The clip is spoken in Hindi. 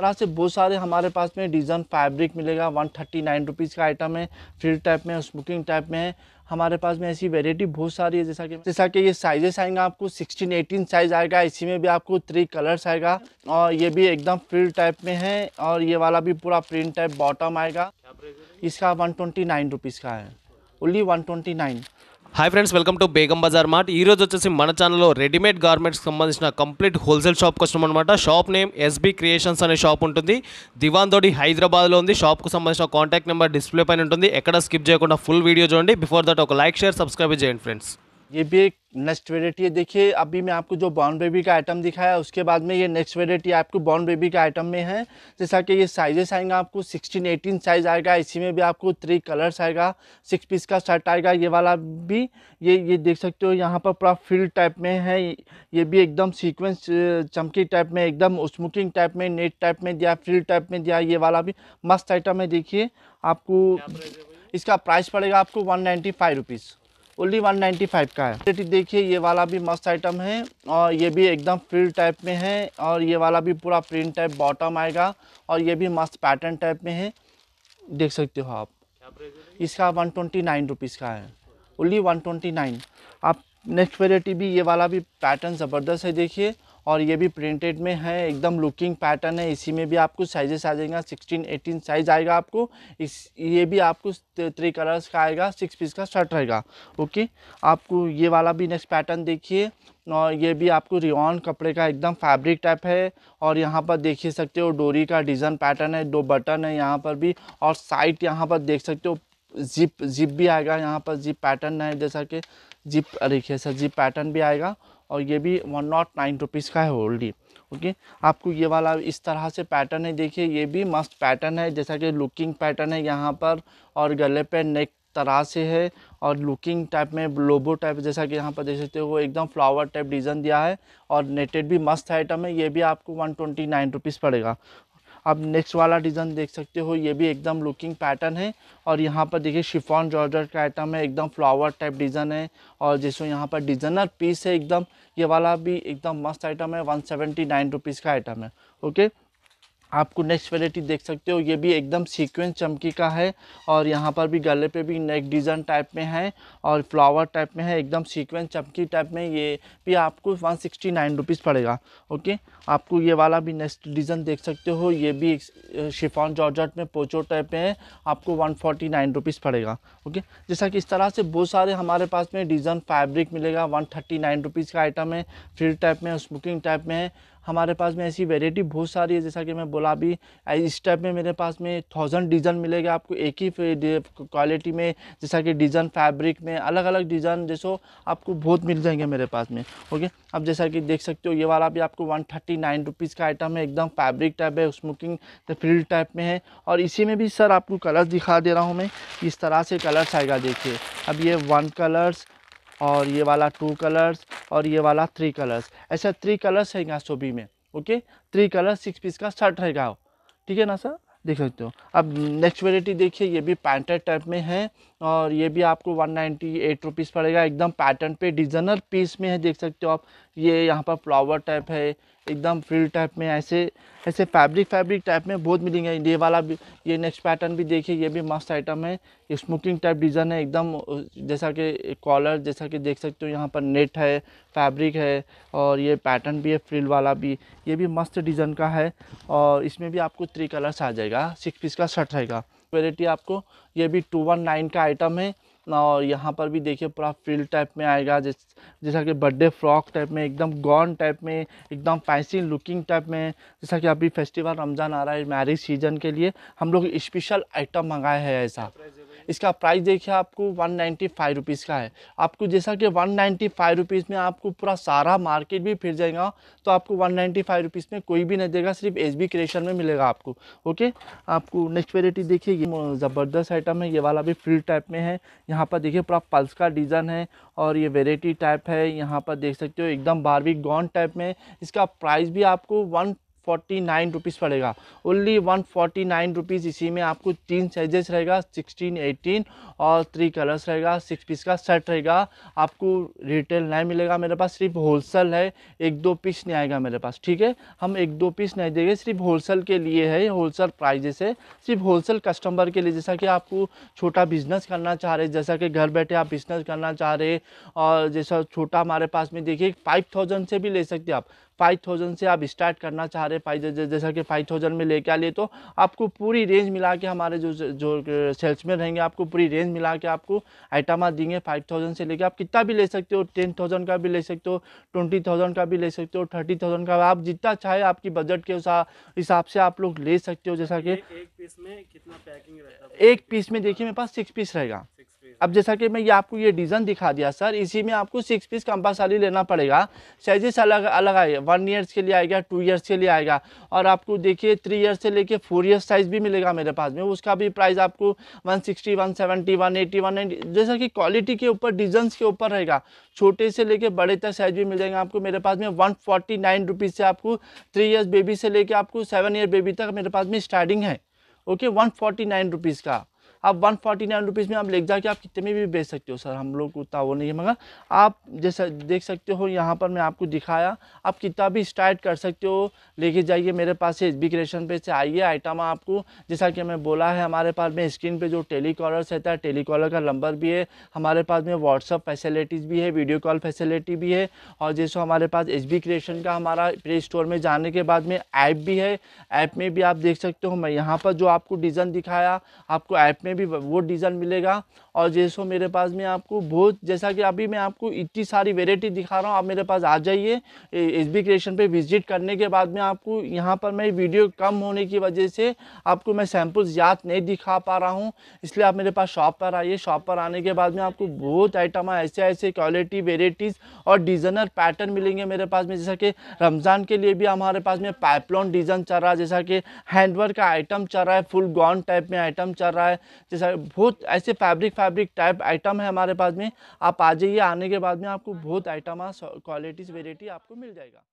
तरह से बहुत सारे हमारे पास में डिज़ाइन फैब्रिक मिलेगा वन थर्टी नाइन रुपीज़ का आइटम है फ्रिल टाइप में स्मोकिंग टाइप में है हमारे पास में ऐसी वेरायटी बहुत सारी है जैसा कि जैसा कि ये साइजेस आएंगे आपको सिक्सटीन एटीन साइज़ आएगा इसी में भी आपको थ्री कलर्स आएगा और ये भी एकदम फ्रिल टाइप में है और ये वाला भी पूरा प्रिंट टाइप बॉटम आएगा इसका वन ट्वेंटी नाइन रुपीज़ का है only one twenty nine hi friends welcome to Begum Bazar mart ఈ రోజు వచ్చేసి మన ఛానల్లో రెడీమేడ్ గార్మెంట్స్కి సంబంధించిన కంప్లీట్ హోల్సేల్ షాప్కి వచ్చినాం అనమాట షాప్ నేమ్ ఎస్బీ క్రియేషన్స్ అనే షాప్ ఉంటుంది దివాన్ దోడి హైదరాబాద్లో ఉంది షాప్కు సంబంధించిన కాంటాక్ట్ నెంబర్ డిస్ప్లే పైన ఉంటుంది ఎక్కడ స్కిప్ చేయకుండా ఫుల్ వీడియో చూడండి బిఫోర్ దట్ ఒక లైక్ షేర్ సబ్స్క్రైబ్ చేయండి ఫ్రెండ్స్ ये भी एक नेक्स्ट वेराइटी है देखिए अभी मैं आपको जो बॉर्न बेबी का आइटम दिखाया उसके बाद में ये नेक्स्ट वेरायटी आपको बॉर्न बेबी का आइटम में है जैसा कि ये साइजेस आएंगे आपको 16 18 साइज आएगा इसी में भी आपको थ्री कलर्स आएगा सिक्स पीस का शर्ट आएगा ये वाला भी ये ये देख सकते हो यहाँ पर पूरा फील्ड टाइप में है ये भी एकदम सीक्वेंस चमकी टाइप में एकदम स्मोकिंग टाइप में नेट टाइप में दिया फील्ड टाइप में दिया ये वाला भी मस्त आइटम है देखिए आपको इसका प्राइस पड़ेगा आपको one ninety five rupees only 195 का है देखिए ये वाला भी मस्त आइटम है और ये भी एकदम फ्रिल टाइप में है और ये वाला भी पूरा प्रिंट टाइप बॉटम आएगा और ये भी मस्त पैटर्न टाइप में है देख सकते हो आप इसका वन ट्वेंटी नाइन रुपीज़ का है ओनली वन ट्वेंटी नाइन आप नेक्स्ट वेराइटी भी ये वाला भी पैटर्न ज़बरदस्त है देखिए और ये भी प्रिंटेड में है एकदम लुकिंग पैटर्न है इसी में भी आपको साइजेस आ जाएगा सिक्सटीन एटीन साइज आएगा आपको इस ये भी आपको थ्री कलर्स का आएगा सिक्स पीस का शर्ट रहेगा ओके आपको ये वाला भी नेक्स्ट पैटर्न देखिए और ये भी आपको रिओन कपड़े का एकदम फैब्रिक टाइप है और यहाँ पर देख ही सकते हो डोरी का डिज़ाइन पैटर्न है दो बटन है यहाँ पर भी और साइड यहाँ पर देख सकते हो जिप जिप भी आएगा यहाँ पर जिप पैटर्न है जैसा कि जिप देखिए सर जिप पैटर्न भी आएगा और ये भी वन नॉट नाइन रुपीज़ का है होल्डी ओके आपको ये वाला इस तरह से पैटर्न है देखिए ये भी मस्त पैटर्न है जैसा कि लुकिंग पैटर्न है यहाँ पर और गले पे नेक तरह से है और लुकिंग टाइप में लोबो टाइप जैसा कि यहाँ पर देख सकते हो एकदम फ्लावर टाइप डिज़ाइन दिया है और नेटेड भी मस्त आइटम है ये भी आपको वन ट्वेंटी नाइन रुपीज़ पड़ेगा आप नेक्स्ट वाला डिज़ाइन देख सकते हो ये भी एकदम लुकिंग पैटर्न है और यहाँ पर देखिए शिफॉन जॉर्जर का आइटम है एकदम फ्लावर टाइप डिज़ाइन है और जैसे यहाँ पर डिज़ाइनर पीस है एकदम ये वाला भी एकदम मस्त आइटम है वन सेवेंटी नाइन रुपीज़ का आइटम है ओके आपको नेक्स्ट वेराइटी देख सकते हो ये भी एकदम सीक्वेंस चमकी का है और यहाँ पर भी गले पे भी नेक डिज़ाइन टाइप में है और फ्लावर टाइप में है एकदम सीक्वेंस चमकी टाइप में ये भी आपको वन सिक्सटी नाइन रुपीज़ पड़ेगा ओके आपको ये वाला भी नेक्स्ट डिज़ाइन देख सकते हो ये भी शिफॉन जॉर्जट में पोचो टाइप में है आपको वन फोर्टी नाइन रुपीज़ पड़ेगा ओके जैसा कि इस तरह से बहुत सारे हमारे पास में डिज़ाइन फैब्रिक मिलेगा वन थर्टी नाइन रुपीज़ का आइटम है फ्री टाइप में स्मोकिंग टाइप में है हमारे पास में ऐसी वेराइटी बहुत सारी है जैसा कि मैं बोला अभी इस टाइप में मेरे पास में थाउजेंड डिज़ाइन मिलेगा आपको एक ही क्वालिटी में जैसा कि डिज़ाइन फैब्रिक में अलग अलग डिज़ाइन जैसो आपको बहुत मिल जाएंगे मेरे पास में ओके अब जैसा कि देख सकते हो ये वाला भी आपको वन थर्टी नाइन रुपीज़ का आइटम है एकदम फैब्रिक टाइप है स्मोकिंग फील्ड टाइप में है और इसी में भी सर आपको कलर्स दिखा दे रहा हूँ मैं इस तरह से कलर्स आएगा देखिए अब ये वन कलर्स और ये वाला टू कलर्स और ये वाला थ्री कलर्स ऐसा थ्री कलर्स है यहाँ सोबी में okay three colour six piece का शर्ट रहेगा ठीक है ना सर देख सकते हो अब नेक्स्ट वेराइटी देखिए ये भी पैंटेड टाइप में है और ये भी आपको वन नाइन्टी एट रुपीज़ पड़ेगा एकदम पैटर्न पे डिज़ाइनर पीस में है देख सकते हो आप ये यहाँ पर फ्लावर टाइप है एकदम फ्रिल टाइप में ऐसे ऐसे फैब्रिक फैब्रिक टाइप में बहुत मिलेंगे ये वाला भी ये नेक्स्ट पैटर्न भी देखिए ये भी मस्त आइटम है स्मोकिंग टाइप डिज़ाइन है एकदम जैसा कि कॉलर जैसा कि देख सकते हो यहाँ पर नेट है फैब्रिक है और ये पैटर्न भी है फ्रिल वाला भी ये भी मस्त डिज़ाइन का है और इसमें भी आपको थ्री कलर्स आ जाएगा सिक्स पीस का शर्ट रहेगा वेराइटी आपको ये भी टू वन नाइन का आइटम है और यहाँ पर भी देखिए पूरा फील्ड टाइप में आएगा जिस जैसा कि बर्थडे फ्रॉक टाइप में एकदम गॉन टाइप में एकदम फैंसी लुकिंग टाइप में जैसा कि अभी फेस्टिवल रमज़ान आ रहा है मैरिज सीजन के लिए हम लोग स्पेशल आइटम मंगाए हैं ऐसा इसका प्राइस देखिए आपको वन नाइन्टी फाइव रुपीज़ का है आपको जैसा कि वन नाइन्टी फाइव रुपीज़ में आपको पूरा सारा मार्केट भी फिर जाएगा तो आपको वन नाइन्टी फाइव रुपीज़ में कोई भी नहीं देगा सिर्फ एच बी क्रिएशन में मिलेगा आपको ओके आपको नेक्स्ट वेरायटी देखिए ये ज़बरदस्त आइटम है ये वाला भी फ्री टाइप में है यहाँ पर देखिए पूरा पल्स का डिज़ाइन है और ये वेराइटी टाइप है यहाँ पर देख सकते हो एकदम बारवी गॉन टाइप में इसका प्राइस भी आपको वन फोर्टी नाइन रुपीज़ पड़ेगा only one forty nine rupees इसी में आपको तीन साइजेस रहेगा सिक्सटीन एटीन और थ्री कलर्स रहेगा सिक्स पीस का शर्ट रहेगा आपको रिटेल नहीं मिलेगा मेरे पास सिर्फ होलसेल है एक दो पीस नहीं आएगा मेरे पास ठीक है हम एक दो पीस नहीं देंगे सिर्फ होलसेल के लिए है होलसेल प्राइजेस है सिर्फ होलसेल कस्टमर के लिए जैसा कि आपको छोटा बिजनेस करना चाह रहे जैसा कि घर बैठे आप बिजनेस करना चाह रहे और जैसा छोटा हमारे पास में देखिए फाइव थाउजेंड से भी ले सकते आप फाइव थाउजेंड से आप स्टार्ट करना चाह रहे फाइव जैसा कि फाइव थाउजेंड में लेके आ लिए तो आपको पूरी रेंज मिला के हमारे जो जो सेल्समैन रहेंगे आपको पूरी रेंज मिला के आपको आइटमा देंगे फाइव थाउजेंड से लेके आप कितना भी ले सकते हो टेन थाउजेंड का भी ले सकते हो ट्वेंटी थाउजेंड का भी ले सकते हो थर्टी थाउजेंड का आप जितना चाहे आपकी बजट के हिसाब से आप लोग ले सकते हो जैसा कि एक, पीस में कितना पैकिंग रहेगा एक पीस में देखिए मेरे पास सिक्स पीस रहेगा अब जैसा कि मैं ये आपको ये डिज़ाइन दिखा दिया सर इसी में आपको सिक्स पीस कंपासाली लेना पड़ेगा साइजेस अलग अलग आएगा वन ईयर्स के लिए आएगा टू ईयर्स के लिए आएगा और आपको देखिए थ्री ईयर्स से लेके फोर ईयर्स साइज़ भी मिलेगा मेरे पास में उसका भी प्राइस आपको one sixty one seventy one eighty one जैसा कि क्वालिटी के ऊपर डिजाइन के ऊपर रहेगा छोटे से लेके बड़े तक साइज भी मिल जाएंगे आपको मेरे पास में वन फोर्टी नाइन रुपीज़ से आपको थ्री ईयर्स बेबी से लेके आपको सेवन ईयर बेबी तक मेरे पास में स्टार्टिंग है okay one forty nine rupees का आप वन फोर्टी नाइन रुपीज़ में आप लेकर जाके आप कितने में भी बेच सकते हो सर हम लोग को उतना वो नहीं है मगर आप जैसा देख सकते हो यहाँ पर मैं आपको दिखाया आप कितना भी स्टार्ट कर सकते हो लेके जाइए मेरे पास से एच बी क्रिएशन पे से आइए आइटम आपको जैसा कि मैं बोला है हमारे पास में स्क्रीन पर जो टेलीकॉलर रहता है टेलीकॉलर का नंबर भी है हमारे पास में व्हाट्सअप फैसिलिटीज़ भी है वीडियो कॉल फैसिलिटी भी है और जैसे हमारे पास एच बी क्रिएशन का हमारा प्ले स्टोर में जाने के बाद में ऐप भी है ऐप में भी आप देख सकते हो मैं यहाँ पर जो आपको डिज़ाइन दिखाया आपको ऐप में में भी वो डिज़ाइन मिलेगा और जैसो मेरे पास में आपको बहुत जैसा कि अभी मैं आपको इतनी सारी वेराइटी दिखा रहा हूँ आप मेरे पास आ जाइए एस बी क्रिएशन पर विजिट करने के बाद में आपको यहाँ पर मैं वीडियो कम होने की वजह से आपको मैं सैम्पल्स याद नहीं दिखा पा रहा हूँ इसलिए आप मेरे पास शॉप पर आइए शॉप पर आने के बाद में आपको बहुत आइटम ऐसे ऐसे क्वालिटी वेराइटीज़ और डिज़ाइनर पैटर्न मिलेंगे मेरे पास में जैसा कि रमज़ान के लिए भी हमारे पास में पाइपलॉन डिज़ाइन चल रहा है जैसा कि हैंडवर्क का आइटम चल रहा है फुल गॉन टाइप में आइटम चल रहा है जैसा बहुत ऐसे फैब्रिक फैब्रिक टाइप आइटम है हमारे पास में आप आ जाइए आने के बाद में आपको बहुत आइटम क्वालिटीज़ वेराइटी आपको मिल जाएगा